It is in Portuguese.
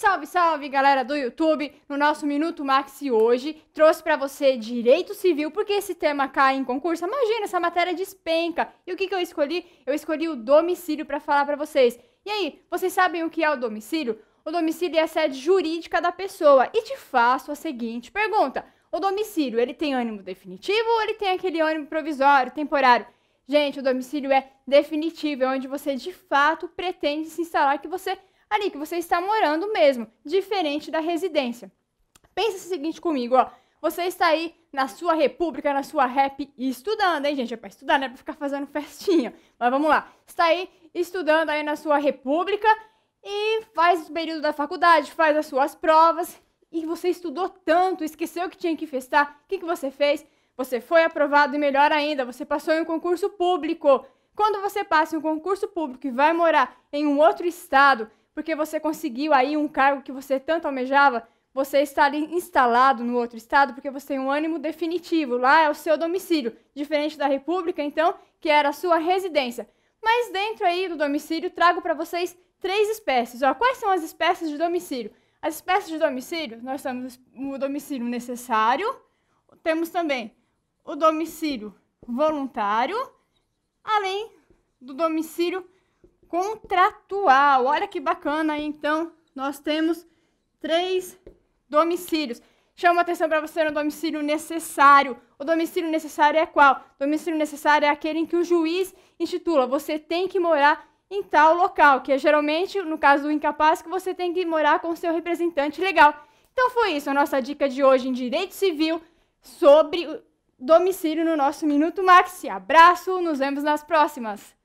Salve, salve, galera do YouTube! No nosso Minuto Max hoje, trouxe para você Direito Civil, porque esse tema cai em concurso. Imagina, essa matéria despenca. E o que, que eu escolhi? Eu escolhi o domicílio para falar para vocês. E aí, vocês sabem o que é o domicílio? O domicílio é a sede jurídica da pessoa. E te faço a seguinte pergunta. O domicílio, ele tem ânimo definitivo ou ele tem aquele ânimo provisório, temporário? Gente, o domicílio é definitivo, é onde você de fato pretende se instalar, que você ali que você está morando mesmo, diferente da residência. Pensa o seguinte comigo, ó. Você está aí na sua república, na sua rap estudando, hein, gente? É pra estudar, não é pra ficar fazendo festinha. Mas vamos lá. Está aí estudando aí na sua república e faz o período da faculdade, faz as suas provas e você estudou tanto, esqueceu que tinha que festar. O que, que você fez? Você foi aprovado e melhor ainda, você passou em um concurso público. Quando você passa em um concurso público e vai morar em um outro estado, porque você conseguiu aí um cargo que você tanto almejava, você está ali instalado no outro estado porque você tem um ânimo definitivo. Lá é o seu domicílio, diferente da República, então, que era a sua residência. Mas dentro aí do domicílio, trago para vocês três espécies. Ó, quais são as espécies de domicílio? As espécies de domicílio, nós temos o domicílio necessário, temos também o domicílio voluntário, além do domicílio contratual. Olha que bacana, então, nós temos três domicílios. Chama atenção para você no domicílio necessário. O domicílio necessário é qual? O domicílio necessário é aquele em que o juiz institula. Você tem que morar em tal local, que é geralmente, no caso do incapaz, que você tem que morar com seu representante legal. Então foi isso a nossa dica de hoje em Direito Civil sobre domicílio no nosso Minuto Max. Abraço, nos vemos nas próximas!